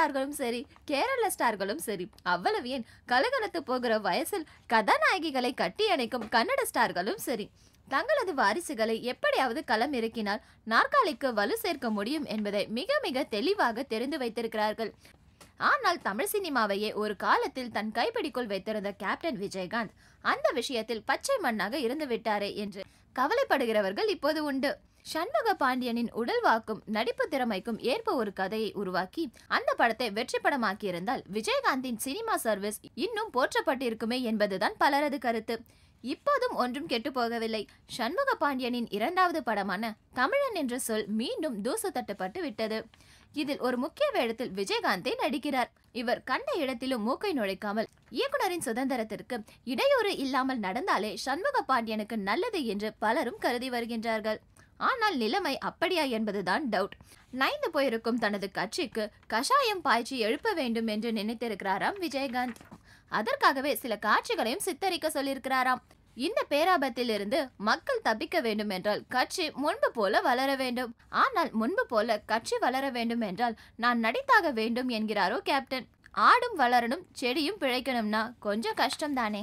ஸ்டார்களும் சரி கேரள ஸ்டார்களும் சரி அவ்வளவு ஏன் கலகலத்து போகிற வயசில் கதாநாயகிகளை கட்டி அணைக்கும் கன்னட ஸ்டார்களும் சரி தங்களது வாரிசுகளை எப்படியாவது களம் இறக்கினால் நாற்காலிக்கு வலு சேர்க்க முடியும் என்பதை மிக மிக தெளிவாக தெரிந்து வைத்திருக்கிறார்கள் ஆனால் தமிழ் சினிமாவையே ஒரு காலத்தில் தன் கைப்பிடிக்குள் வைத்திருந்த கேப்டன் விஜயகாந்த் அந்த விஷயத்தில் பச்சை மண்ணாக இருந்து விட்டாரே என்று கவலைப்படுகிறவர்கள் இப்போது உண்டு சண்முக பாண்டியனின் உடல் வாக்கும் நடிப்பு திறமைக்கும் ஏற்ப ஒரு கதையை உருவாக்கி அந்த படத்தை வெற்றி படமாக்கியிருந்தால் விஜயகாந்தின் சினிமா சர்வீஸ் இன்னும் போற்றப்பட்டிருக்குமே என்பதுதான் பலரது கருத்து இப்போதும் ஒன்றும் கெட்டு போகவில்லை சண்முக பாண்டியனின் இரண்டாவது படமான தமிழன் என்ற சொல் மீண்டும் தூசு தட்டப்பட்டு விட்டது இதில் ஒரு முக்கிய வேடத்தில் விஜயகாந்தை நடிக்கிறார் இவர் கண்ட இடத்திலும் மூக்கை நுழைக்காமல் இயக்குனரின் சுதந்திரத்திற்கு இடையூறு இல்லாமல் நடந்தாலே சண்முக பாண்டியனுக்கு நல்லது என்று பலரும் கருதி வருகின்றார்கள் ஆனால் நிலைமை அப்படியா என்பதுதான் டவுட் நைந்து போயிருக்கும் தனது கட்சிக்கு கஷாயம் பாய்ச்சி எழுப்ப வேண்டும் என்று நினைத்திருக்கிறாராம் விஜயகாந்த் அதற்காகவே சில காட்சிகளையும் சித்தரிக்க சொல்லியிருக்கிறாராம் இந்த பேராபத்தில் இருந்து மக்கள் தப்பிக்க வேண்டும் என்றால் கட்சி முன்பு போல வளர வேண்டும் ஆனால் முன்பு போல கட்சி வளர வேண்டும் என்றால் நான் நடித்தாக வேண்டும் என்கிறாரோ கேப்டன் ஆடும் வளரணும் செடியும் பிழைக்கணும்னா கொஞ்சம் கஷ்டம் தானே